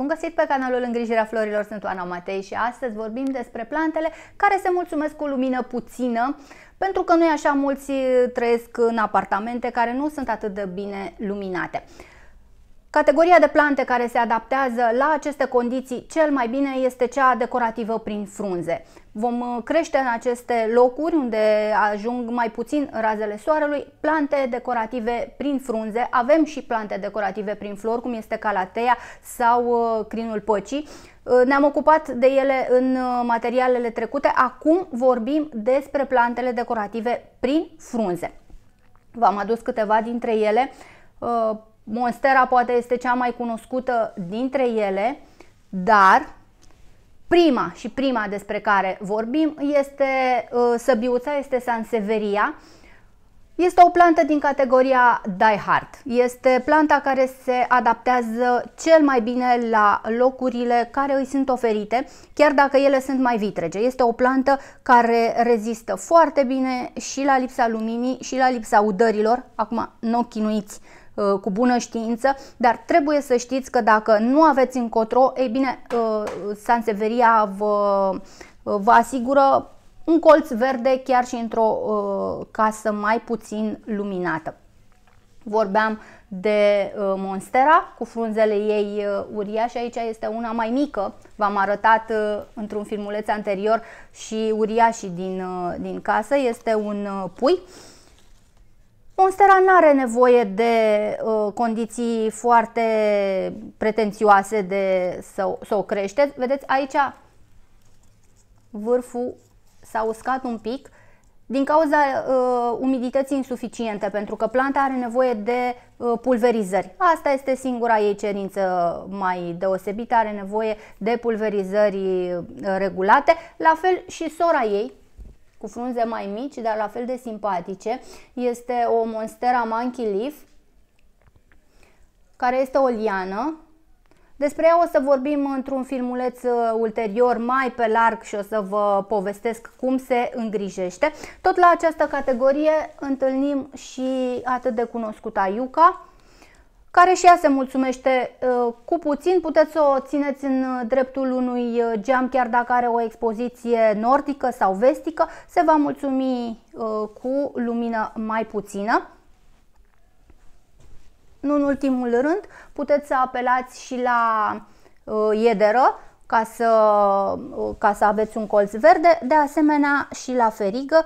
Bun găsit pe canalul Îngrijirea Florilor, sunt Oana Matei și astăzi vorbim despre plantele care se mulțumesc cu lumină puțină, pentru că noi așa mulți trăiesc în apartamente care nu sunt atât de bine luminate. Categoria de plante care se adaptează la aceste condiții cel mai bine este cea decorativă prin frunze. Vom uh, crește în aceste locuri unde ajung mai puțin razele soarelui plante decorative prin frunze. Avem și plante decorative prin flori, cum este calatea sau uh, crinul păcii. Uh, ne-am ocupat de ele în materialele trecute. Acum vorbim despre plantele decorative prin frunze. V-am adus câteva dintre ele Monstera poate este cea mai cunoscută dintre ele, dar prima și prima despre care vorbim este uh, săbiuța, este Sanseveria. Este o plantă din categoria diehard. Este planta care se adaptează cel mai bine la locurile care îi sunt oferite, chiar dacă ele sunt mai vitrege. Este o plantă care rezistă foarte bine și la lipsa luminii și la lipsa udărilor. Acum, nu chinuiți Uh, cu bună știință, dar trebuie să știți că dacă nu aveți încotro, ei bine, uh, Sanseveria vă, uh, vă asigură un colț verde chiar și într-o casă mai puțin luminată. Vorbeam de monstera cu frunzele ei uriașe. Aici este una mai mică. V-am arătat într-un filmuleț anterior și uriașii din, din casă. Este un pui. Monstera nu are nevoie de uh, condiții foarte pretențioase de să, să o crește. Vedeți, aici vârful s-a uscat un pic din cauza uh, umidității insuficiente, pentru că planta are nevoie de uh, pulverizări. Asta este singura ei cerință mai deosebită, are nevoie de pulverizări uh, regulate. La fel și sora ei, cu frunze mai mici, dar la fel de simpatice. Este o monstera monkey leaf, care este o liană. Despre ea o să vorbim într-un filmuleț uh, ulterior mai pe larg și o să vă povestesc cum se îngrijește. Tot la această categorie întâlnim și atât de cunoscuta Iuca, care și ea se mulțumește uh, cu puțin. Puteți să o țineți în uh, dreptul unui uh, geam, chiar dacă are o expoziție nordică sau vestică, se va mulțumi cu lumină mai puțină. Nu în ultimul rând, puteți să apelați și la iederă ca să, ca să aveți un colț verde, de asemenea și la ferigă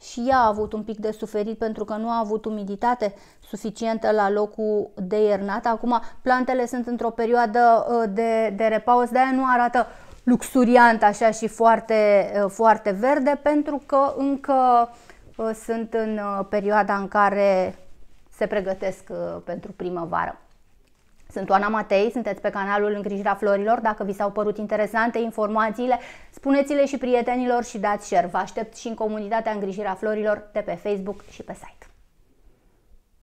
și ea a avut un pic de suferit pentru că nu a avut umiditate suficientă la locul de iernat. Acum plantele sunt într-o perioadă uh, de, de repaus, de-aia nu arată luxuriant așa și foarte, uh, foarte verde pentru că încă uh, sunt în perioada în care se pregătesc pentru primăvară. Sunt Oana Matei, sunteți pe canalul Îngrijirea Florilor. Dacă vi s-au părut interesante informațiile, spuneți-le și prietenilor și dați share. Vă aștept și în comunitatea Îngrijirea Florilor de pe Facebook și pe site.